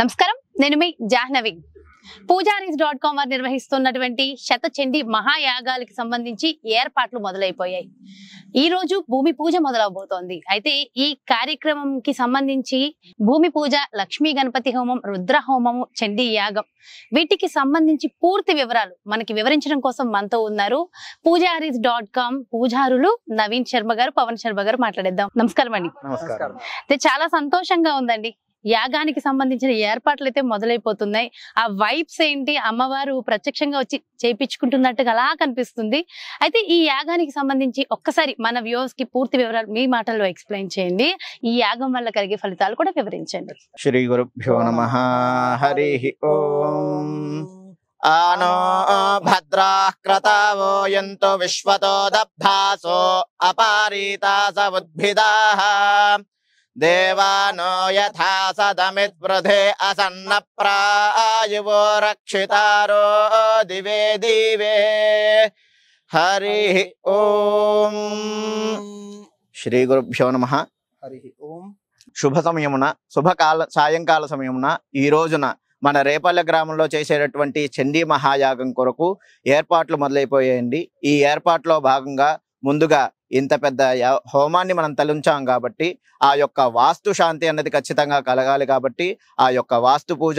నమస్కారం నేను మీ జాహ్నవి పూజారీస్ డాట్ కామ్ వారు నిర్వహిస్తున్నటువంటి శతచండి మహాయాగాలకు సంబంధించి ఏర్పాట్లు మొదలైపోయాయి ఈ రోజు భూమి పూజ మొదలవబోతోంది అయితే ఈ కార్యక్రమంకి సంబంధించి భూమి పూజ లక్ష్మీ గణపతి హోమం రుద్ర హోమము చండీ యాగం వీటికి సంబంధించి పూర్తి వివరాలు మనకి వివరించడం కోసం మనతో ఉన్నారు పూజారీస్ డాట్ కామ్ పూజారులు నవీన్ శర్మ గారు పవన్ శర్మ గారు మాట్లాడేద్దాం నమస్కారం అండి చాలా సంతోషంగా ఉందండి యాగానికి సంబంధించిన ఏర్పాట్లు అయితే మొదలైపోతున్నాయి ఆ వైబ్స్ ఏంటి అమ్మవారు ప్రత్యక్షంగా వచ్చి చేయించుకుంటున్నట్టుగా అలా కనిపిస్తుంది అయితే ఈ యాగానికి సంబంధించి ఒక్కసారి మన వ్యూస్ కి పూర్తి వివరాలు మీ మాటల్లో ఎక్స్ప్లెయిన్ చేయండి ఈ యాగం వల్ల కలిగే ఫలితాలు కూడా వివరించండి శ్రీ గురు హరి ఆనో భద్రాక్రతావో ఎంతో విశ్వతో దాసో అపారీతాస ఉద్భిదా देवानो यथा सदमित्पृधे असन्नप्रायुवो దివే దివే హరి ఓం శ్రీ గురుభ్యో నమ హరి ఓం శుభ సమయమున శుభకాల సాయంకాల సమయమున ఈ రోజున మన రేపల్లె గ్రామంలో చేసేటటువంటి చండీ మహాయాగం కొరకు ఏర్పాట్లు మొదలైపోయాయండి ఈ ఏర్పాట్లో భాగంగా ముందుగా ఇంత పెద్ద హోమాన్ని మనం తలుంచాం కాబట్టి ఆ యొక్క వాస్తు శాంతి అన్నది ఖచ్చితంగా కలగాలి కాబట్టి ఆ యొక్క వాస్తు పూజ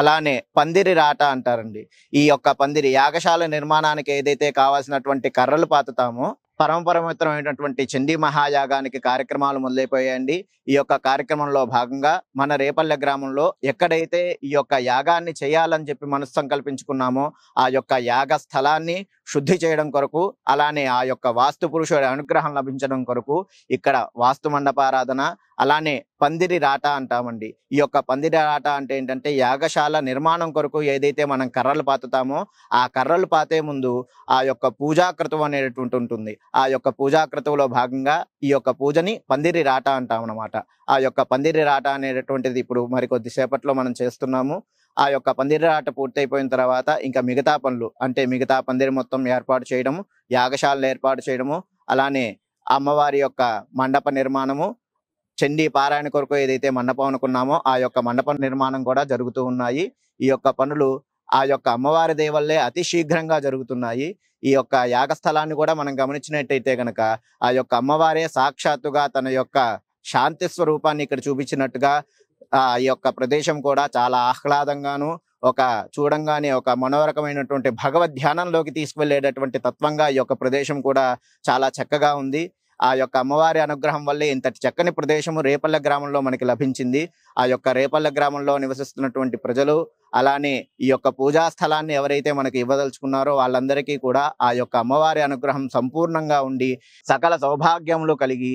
అలానే పందిరి రాట అంటారండి ఈ యొక్క పందిరి యాగశాల నిర్మాణానికి ఏదైతే కావాల్సినటువంటి కర్రలు పాతుతామో పరమపరమితమైనటువంటి చండీ మహాయాగానికి కార్యక్రమాలు మొదలైపోయాయండి ఈ యొక్క కార్యక్రమంలో భాగంగా మన రేపల్లె గ్రామంలో ఎక్కడైతే ఈ యొక్క యాగాన్ని చేయాలని చెప్పి మనసు సంకల్పించుకున్నామో ఆ యొక్క యాగ స్థలాన్ని శుద్ధి చేయడం కొరకు అలానే ఆ యొక్క వాస్తు పురుషుడి అనుగ్రహం లభించడం కొరకు ఇక్కడ వాస్తు మండపారాధన అలానే పందిరి రాట అంటామండి ఈ యొక్క పందిరి రాట అంటే ఏంటంటే యాగశాల నిర్మాణం కొరకు ఏదైతే మనం కర్రలు పాతుతామో ఆ కర్రలు పాతే ముందు ఆ యొక్క పూజాకృతం అనేటువంటి ఉంటుంది ఆ యొక్క పూజాకృతువులో భాగంగా ఈ యొక్క పూజని పందిరి రాట అంటాం అనమాట ఆ యొక్క పందిరి రాట అనేటువంటిది ఇప్పుడు మరికొద్దిసేపట్లో మనం చేస్తున్నాము ఆ యొక్క పందిరి రాట పూర్తయిపోయిన తర్వాత ఇంకా మిగతా పనులు అంటే మిగతా పందిరి మొత్తం ఏర్పాటు చేయడము యాగశాలను ఏర్పాటు చేయడము అలానే అమ్మవారి యొక్క మండప నిర్మాణము చండీ పారాయణ కొరకు ఏదైతే మండపం అనుకున్నామో ఆ యొక్క మండపం నిర్మాణం కూడా జరుగుతూ ఉన్నాయి ఈ యొక్క పనులు ఆ యొక్క అమ్మవారి దేవల్లే అతి శీఘ్రంగా జరుగుతున్నాయి ఈ యొక్క యాగస్థలాన్ని కూడా మనం గమనించినట్టయితే గనక ఆ యొక్క అమ్మవారే సాక్షాత్తుగా తన యొక్క శాంతి స్వరూపాన్ని ఇక్కడ చూపించినట్టుగా ఆ యొక్క ప్రదేశం కూడా చాలా ఆహ్లాదంగాను ఒక చూడంగానే ఒక మనోరకమైనటువంటి భగవద్ ధ్యానంలోకి తీసుకువెళ్ళేటటువంటి తత్వంగా ఈ యొక్క ప్రదేశం కూడా చాలా చక్కగా ఉంది ఆ యొక్క అమ్మవారి అనుగ్రహం వల్లే ఇంతటి చక్కని ప్రదేశము రేపల్ల గ్రామంలో మనకి లభించింది ఆ యొక్క రేపల్ల గ్రామంలో నివసిస్తున్నటువంటి ప్రజలు అలానే ఈ యొక్క పూజా స్థలాన్ని ఎవరైతే మనకి ఇవ్వదలుచుకున్నారో వాళ్ళందరికీ కూడా ఆ యొక్క అమ్మవారి అనుగ్రహం సంపూర్ణంగా ఉండి సకల సౌభాగ్యములు కలిగి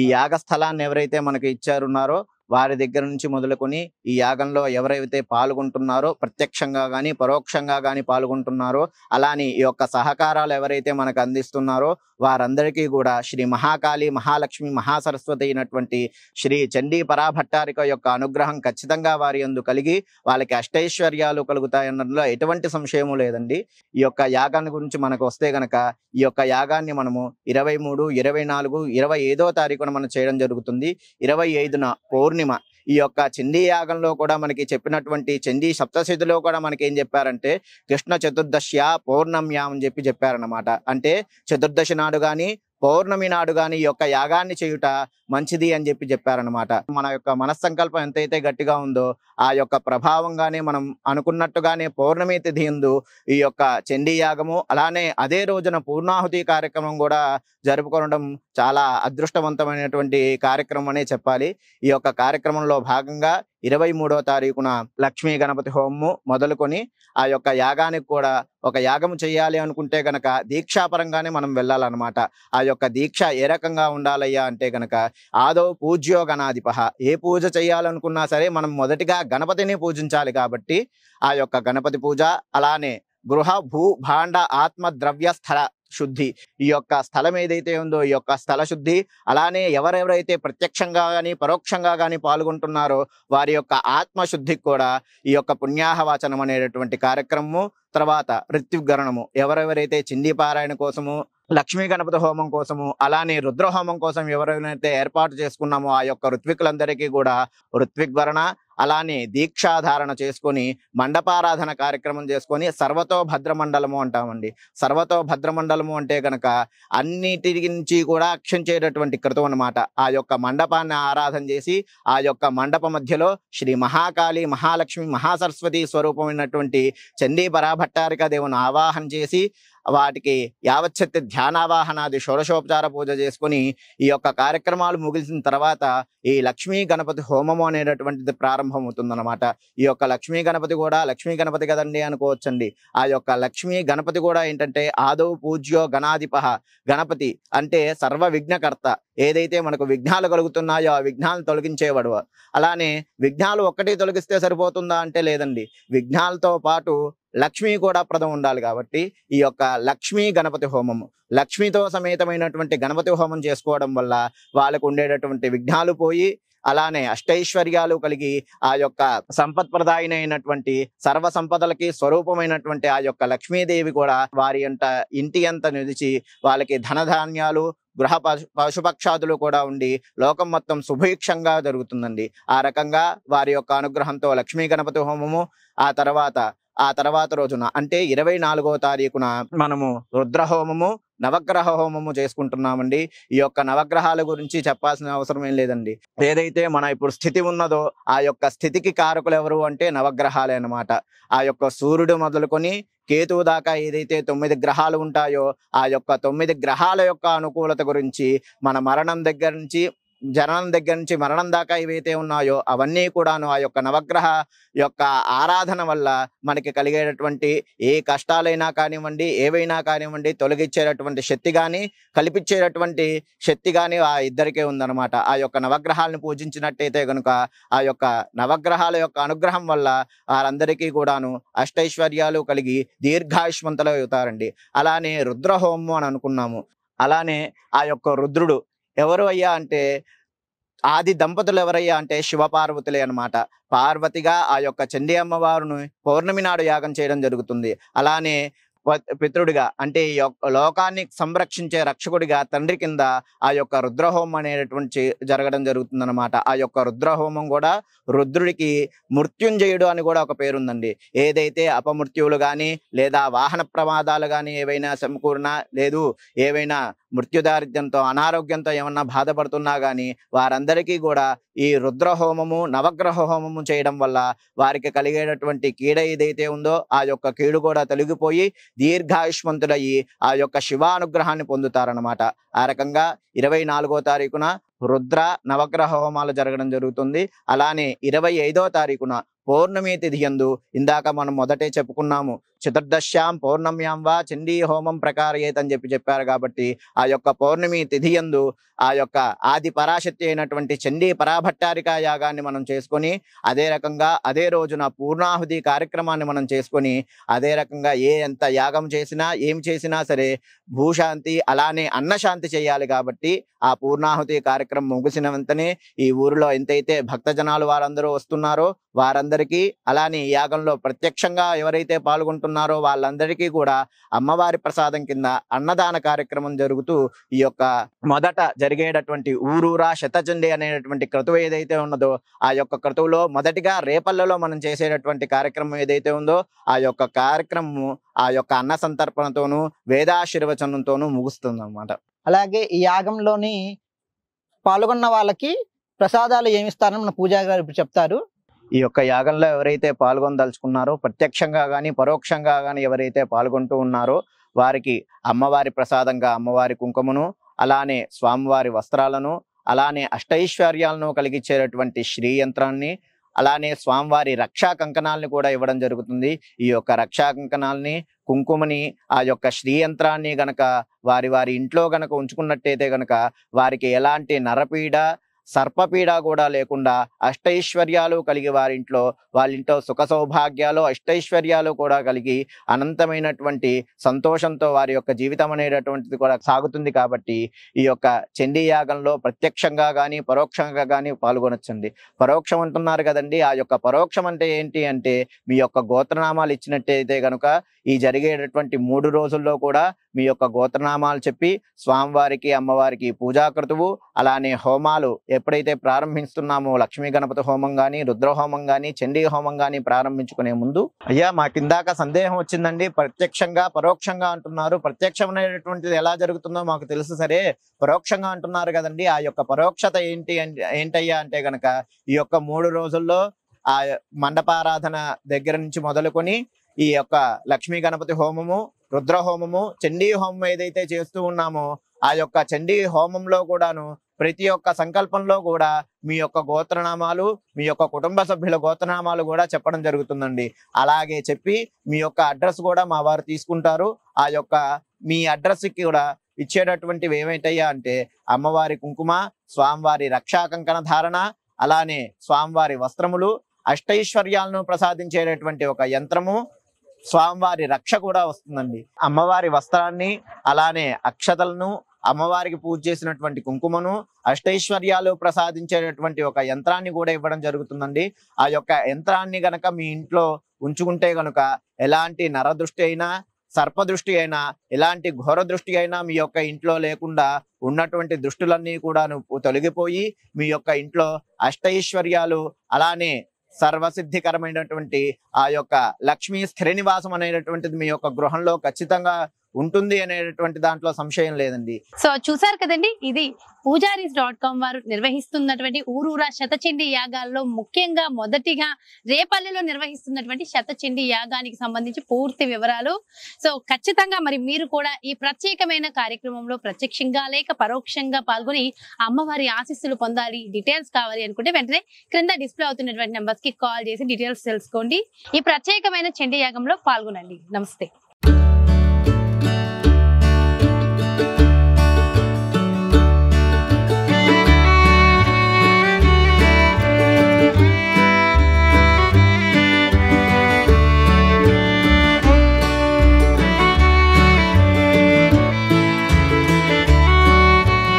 ఈ యాగ స్థలాన్ని ఎవరైతే మనకి ఇచ్చారున్నారో వారి దగ్గర నుంచి మొదలుకొని ఈ యాగంలో ఎవరైతే పాల్గొంటున్నారో ప్రత్యక్షంగా కానీ పరోక్షంగా కానీ పాల్గొంటున్నారో అలానే ఈ యొక్క సహకారాలు ఎవరైతే మనకు అందిస్తున్నారో వారందరికీ కూడా శ్రీ మహాకాళి మహాలక్ష్మి మహాసరస్వతి అయినటువంటి శ్రీ చండీ పరాభట్టారిక యొక్క అనుగ్రహం ఖచ్చితంగా వారి అందు కలిగి వాళ్ళకి అష్టైశ్వర్యాలు కలుగుతాయన్నలో ఎటువంటి సంశయము లేదండి ఈ యొక్క యాగాన్ని గురించి మనకు వస్తే గనక ఈ యొక్క యాగాన్ని మనము ఇరవై మూడు ఇరవై నాలుగు ఇరవై ఐదో తారీఖున మనం చేయడం జరుగుతుంది ఇరవై ఐదున పౌర్ణి పూర్ణిమ ఈ యొక్క చండీ యాగంలో కూడా మనకి చెప్పినటువంటి చండీ సప్తశతిలో కూడా మనకి ఏం చెప్పారంటే కృష్ణ చతుర్దశ్య పౌర్ణమ్యా అని చెప్పి చెప్పారనమాట అంటే చతుర్దశి నాడు కానీ పౌర్ణమి నాడు కానీ ఈ యొక్క యాగాన్ని చేయుట మంచిది అని చెప్పి చెప్పారనమాట మన యొక్క మనస్సంకల్పం ఎంతైతే గట్టిగా ఉందో ఆ యొక్క ప్రభావంగానే మనం అనుకున్నట్టుగానే పౌర్ణమి తిథి ఎందు ఈ యొక్క చండీ యాగము అలానే అదే రోజున పూర్ణాహుతి కార్యక్రమం కూడా జరుపుకోవడం చాలా అదృష్టవంతమైనటువంటి కార్యక్రమం అనే చెప్పాలి ఈ యొక్క కార్యక్రమంలో భాగంగా ఇరవై మూడో తారీఖున లక్ష్మీ గణపతి హోమము మొదలుకొని ఆ యొక్క యాగానికి కూడా ఒక యాగం చేయాలి అనుకుంటే గనక దీక్షాపరంగానే మనం వెళ్ళాలన్నమాట ఆ యొక్క దీక్ష ఏ రకంగా ఉండాలయ్యా అంటే గనక ఆదో పూజ్యో గణాధిప ఏ పూజ చేయాలనుకున్నా సరే మనం మొదటిగా గణపతిని పూజించాలి కాబట్టి ఆ యొక్క గణపతి పూజ అలానే గృహ భూ భాండ ఆత్మ ద్రవ్య స్థల శుద్ధి ఈ యొక్క స్థలం ఏదైతే ఉందో ఈ యొక్క స్థల శుద్ధి అలానే ఎవరెవరైతే ప్రత్యక్షంగా కానీ పరోక్షంగా కానీ పాల్గొంటున్నారో వారి యొక్క ఆత్మశుద్ధికి కూడా ఈ యొక్క పుణ్యాహవాచనం అనేటటువంటి కార్యక్రమము తర్వాత ఋత్విగరణము ఎవరెవరైతే చింది పారాయణ కోసము లక్ష్మీ గణపతి హోమం కోసము అలానే రుద్రహోమం కోసం ఎవరెవరైతే ఏర్పాటు చేసుకున్నామో ఆ యొక్క ఋత్వికులందరికీ కూడా ఋత్విక్ అలానే దీక్షాధారణ చేసుకొని మండపారాధన కార్యక్రమం చేసుకొని సర్వతో మండలము అంటామండి సర్వతో మండలము అంటే కనుక అన్నిటి నుంచి కూడా అక్షం చేయటటువంటి కృతం అనమాట ఆ యొక్క మండపాన్ని ఆరాధన చేసి ఆ యొక్క మండప మధ్యలో శ్రీ మహాకాళి మహాలక్ష్మి మహాసరస్వతి స్వరూపమైనటువంటి చండీ పరాభట్టారిక దేవుని ఆవాహన చేసి వాటికి యావచ్చత్తి ధ్యానావాహనాది షోడశోపచార పూజ చేసుకుని ఈ యొక్క కార్యక్రమాలు ముగిసిన తర్వాత ఈ లక్ష్మీ గణపతి హోమము అనేటటువంటిది ప్రారంభమవుతుందన్నమాట ఈ యొక్క లక్ష్మీ గణపతి కూడా లక్ష్మీ గణపతి కదండి అనుకోవచ్చండి ఆ యొక్క లక్ష్మీ గణపతి కూడా ఏంటంటే ఆదవు పూజ్యో గణాధిప గణపతి అంటే సర్వ విఘ్నకర్త ఏదైతే మనకు విఘ్నాలు కలుగుతున్నాయో ఆ విఘ్నాలను తొలగించేవాడు అలానే విఘ్నాలు ఒక్కటి తొలగిస్తే సరిపోతుందా అంటే లేదండి విఘ్నాలతో పాటు లక్ష్మీ కూడా ప్రదం ఉండాలి కాబట్టి ఈ యొక్క లక్ష్మీ గణపతి హోమము లక్ష్మీతో సమేతమైనటువంటి గణపతి హోమం చేసుకోవడం వల్ల వాళ్ళకు ఉండేటటువంటి విఘ్నాలు పోయి అలానే అష్టైశ్వర్యాలు కలిగి ఆ యొక్క సంపత్ప్రదాయనైనటువంటి సర్వ సంపదలకి స్వరూపమైనటువంటి ఆ యొక్క లక్ష్మీదేవి కూడా వారి అంట ఇంటి అంత నిలిచి వాళ్ళకి ధనధాన్యాలు గృహ పశుపక్షాదులు కూడా ఉండి లోకం మొత్తం శుభీక్షంగా జరుగుతుందండి ఆ రకంగా వారి యొక్క అనుగ్రహంతో లక్ష్మీ గణపతి హోమము ఆ తర్వాత ఆ తర్వాత రోజున అంటే ఇరవై నాలుగో తారీఖున మనము రుద్రహోమము నవగ్రహ హోమము చేసుకుంటున్నామండి ఈ యొక్క నవగ్రహాల గురించి చెప్పాల్సిన అవసరం ఏం లేదండి ఏదైతే మన ఇప్పుడు స్థితి ఉన్నదో ఆ యొక్క స్థితికి కారకులు ఎవరు అంటే నవగ్రహాలే అనమాట ఆ యొక్క సూర్యుడు మొదలుకొని కేతువు దాకా ఏదైతే తొమ్మిది గ్రహాలు ఉంటాయో ఆ యొక్క తొమ్మిది గ్రహాల యొక్క అనుకూలత గురించి మన మరణం దగ్గర నుంచి జననం దగ్గర నుంచి మరణం దాకా ఏవైతే ఉన్నాయో అవన్నీ కూడాను ఆ యొక్క నవగ్రహ యొక్క ఆరాధన వల్ల మనకి కలిగేటటువంటి ఏ కష్టాలైనా కానివ్వండి ఏవైనా కానివ్వండి తొలగించేటటువంటి శక్తి కానీ కల్పించేటటువంటి శక్తి కానీ ఆ ఇద్దరికే ఉందన్నమాట ఆ యొక్క నవగ్రహాలను పూజించినట్టయితే కనుక ఆ యొక్క నవగ్రహాల యొక్క అనుగ్రహం వల్ల వారందరికీ కూడాను అష్టైశ్వర్యాలు కలిగి దీర్ఘాయుష్మంతలు అవుతారండి అలానే రుద్రహోమం అని అనుకున్నాము అలానే ఆ యొక్క రుద్రుడు ఎవరు అయ్యా అంటే ఆది దంపతులు ఎవరయ్యా అంటే శివపార్వతులే అనమాట పార్వతిగా ఆ యొక్క చండీ అమ్మవారును పౌర్ణమి నాడు యాగం చేయడం జరుగుతుంది అలానే పితృడిగా అంటే ఈ లోకాన్ని సంరక్షించే రక్షకుడిగా తండ్రి కింద ఆ యొక్క రుద్రహోమం అనేటువంటి జరగడం జరుగుతుందన్నమాట ఆ యొక్క రుద్రహోమం కూడా రుద్రుడికి మృత్యుంజయుడు అని కూడా ఒక పేరుందండి ఏదైతే అపమృత్యువులు కానీ లేదా వాహన ప్రమాదాలు కానీ ఏవైనా సమకూరినా లేదు ఏవైనా మృత్యుదారిద్ర్యంతో అనారోగ్యంతో ఏమన్నా బాధపడుతున్నా కానీ వారందరికీ కూడా ఈ రుద్రహోమము నవగ్రహ హోమము చేయడం వల్ల వారికి కలిగేటటువంటి కీడ ఏదైతే ఉందో ఆ యొక్క కీడు కూడా తొలగిపోయి దీర్ఘాయుష్మంతుడయ్యి ఆ యొక్క శివానుగ్రహాన్ని పొందుతారనమాట ఆ రకంగా ఇరవై నాలుగో తారీఖున రుద్ర నవగ్రహ హోమాలు జరగడం జరుగుతుంది అలానే ఇరవై ఐదో తారీఖున పౌర్ణమి తిథియందు ఇందాక మనం మొదటే చెప్పుకున్నాము చతుర్దశ్యాం పౌర్ణమ్యాం వా చండీ హోమం ప్రకారయేత్ అని చెప్పి చెప్పారు కాబట్టి ఆ యొక్క పౌర్ణమి తిథియందు ఆ యొక్క ఆది పరాశక్తి అయినటువంటి చండీ పరాభట్టారిక యాగాన్ని మనం చేసుకొని అదే రకంగా అదే రోజున పూర్ణాహుతి కార్యక్రమాన్ని మనం చేసుకొని అదే రకంగా ఏ ఎంత యాగం చేసినా ఏం చేసినా సరే భూశాంతి అలానే అన్నశాంతి చేయాలి కాబట్టి ఆ పూర్ణాహుతి కార్యక్రమం ముగిసిన వెంటనే ఈ ఊరిలో ఎంతైతే భక్తజనాలు వారందరూ వస్తున్నారో వారందరికీ అలానే యాగంలో ప్రత్యక్షంగా ఎవరైతే పాల్గొంటున్నారో వాళ్ళందరికీ కూడా అమ్మవారి ప్రసాదం కింద అన్నదాన కార్యక్రమం జరుగుతూ ఈ యొక్క మొదట జరిగేటటువంటి ఊరూరా శతచండి అనేటటువంటి క్రతువు ఏదైతే ఉన్నదో ఆ యొక్క క్రతువులో మొదటిగా రేపల్లలో మనం చేసేటటువంటి కార్యక్రమం ఏదైతే ఉందో ఆ యొక్క కార్యక్రమము ఆ యొక్క అన్న సంతర్పణతోనూ వేదాశీర్వచనంతోనూ ముగుస్తుంది అనమాట అలాగే ఈ యాగంలోని పాల్గొన్న వాళ్ళకి ప్రసాదాలు ఏమిస్తారని మన పూజా గారు ఇప్పుడు చెప్తారు ఈ యొక్క యాగంలో ఎవరైతే పాల్గొనదలుచుకున్నారో ప్రత్యక్షంగా కానీ పరోక్షంగా కానీ ఎవరైతే పాల్గొంటూ ఉన్నారో వారికి అమ్మవారి ప్రసాదంగా అమ్మవారి కుంకుమను అలానే స్వామివారి వస్త్రాలను అలానే అష్టైశ్వర్యాలను కలిగించేటటువంటి యంత్రాన్ని అలానే స్వామివారి రక్షా కంకణాలని కూడా ఇవ్వడం జరుగుతుంది ఈ యొక్క రక్షా కంకణాలని కుంకుమని ఆ యొక్క యంత్రాన్ని గనక వారి వారి ఇంట్లో గనక ఉంచుకున్నట్టయితే గనక వారికి ఎలాంటి నరపీడ సర్పపీడ కూడా లేకుండా అష్టైశ్వర్యాలు కలిగి వారింట్లో వాళ్ళింట్లో సుఖ సౌభాగ్యాలు అష్టైశ్వర్యాలు కూడా కలిగి అనంతమైనటువంటి సంతోషంతో వారి యొక్క జీవితం అనేటటువంటిది కూడా సాగుతుంది కాబట్టి ఈ యొక్క చండీ యాగంలో ప్రత్యక్షంగా కానీ పరోక్షంగా కానీ పాల్గొనొచ్చండి పరోక్షం అంటున్నారు కదండి ఆ యొక్క పరోక్షం అంటే ఏంటి అంటే మీ యొక్క గోత్రనామాలు ఇచ్చినట్టయితే కనుక ఈ జరిగేటటువంటి మూడు రోజుల్లో కూడా మీ యొక్క గోత్రనామాలు చెప్పి స్వామివారికి అమ్మవారికి పూజాకృతువు అలానే హోమాలు ఎప్పుడైతే ప్రారంభిస్తున్నామో లక్ష్మీ గణపతి హోమం కానీ రుద్రహోమం కానీ చండీ హోమం కానీ ప్రారంభించుకునే ముందు అయ్యా మాకిందాక సందేహం వచ్చిందండి ప్రత్యక్షంగా పరోక్షంగా అంటున్నారు అనేటువంటిది ఎలా జరుగుతుందో మాకు తెలుసు సరే పరోక్షంగా అంటున్నారు కదండి ఆ యొక్క పరోక్షత ఏంటి ఏంటయ్యా అంటే గనక ఈ యొక్క మూడు రోజుల్లో ఆ మండపారాధన దగ్గర నుంచి మొదలుకొని ఈ యొక్క లక్ష్మీ గణపతి హోమము రుద్ర హోమము చండీ హోమం ఏదైతే చేస్తూ ఉన్నామో ఆ యొక్క చండీ హోమంలో కూడాను ప్రతి ఒక్క సంకల్పంలో కూడా మీ యొక్క గోత్రనామాలు మీ యొక్క కుటుంబ సభ్యుల గోత్రనామాలు కూడా చెప్పడం జరుగుతుందండి అలాగే చెప్పి మీ యొక్క అడ్రస్ కూడా మా వారు తీసుకుంటారు ఆ యొక్క మీ అడ్రస్కి కూడా ఇచ్చేటటువంటివి ఏమైతయ్యా అంటే అమ్మవారి కుంకుమ స్వామివారి రక్షాకంకణ ధారణ అలానే స్వామివారి వస్త్రములు అష్టైశ్వర్యాలను ప్రసాదించేటటువంటి ఒక యంత్రము స్వామివారి రక్ష కూడా వస్తుందండి అమ్మవారి వస్త్రాన్ని అలానే అక్షతలను అమ్మవారికి పూజ చేసినటువంటి కుంకుమను అష్టైశ్వర్యాలు ప్రసాదించేటటువంటి ఒక యంత్రాన్ని కూడా ఇవ్వడం జరుగుతుందండి ఆ యొక్క యంత్రాన్ని గనక మీ ఇంట్లో ఉంచుకుంటే గనుక ఎలాంటి నరదృష్టి అయినా సర్పదృష్టి అయినా ఎలాంటి ఘోర దృష్టి అయినా మీ యొక్క ఇంట్లో లేకుండా ఉన్నటువంటి దృష్టిలన్నీ కూడా తొలగిపోయి మీ యొక్క ఇంట్లో అష్టైశ్వర్యాలు అలానే సర్వసిద్ధికరమైనటువంటి ఆ యొక్క లక్ష్మీ స్థిరనివాసం అనేటటువంటిది మీ యొక్క గృహంలో ఖచ్చితంగా ఉంటుంది అనేటువంటి దాంట్లో సంశయం లేదండి సో చూసారు కదండి ఇది పూజారీస్ డాట్ కామ్ వారు నిర్వహిస్తున్నటువంటి ఊరూరా శతచండి యాగాల్లో ముఖ్యంగా మొదటిగా రేపల్లెలో నిర్వహిస్తున్నటువంటి శతచండీ యాగానికి సంబంధించి పూర్తి వివరాలు సో ఖచ్చితంగా మరి మీరు కూడా ఈ ప్రత్యేకమైన కార్యక్రమంలో ప్రత్యక్షంగా లేక పరోక్షంగా పాల్గొని అమ్మవారి ఆశీస్సులు పొందాలి డీటెయిల్స్ కావాలి అనుకుంటే వెంటనే క్రింద డిస్ప్లే అవుతున్నటువంటి నెంబర్స్ కి కాల్ చేసి డీటెయిల్స్ తెలుసుకోండి ఈ ప్రత్యేకమైన చండి యాగంలో పాల్గొనండి నమస్తే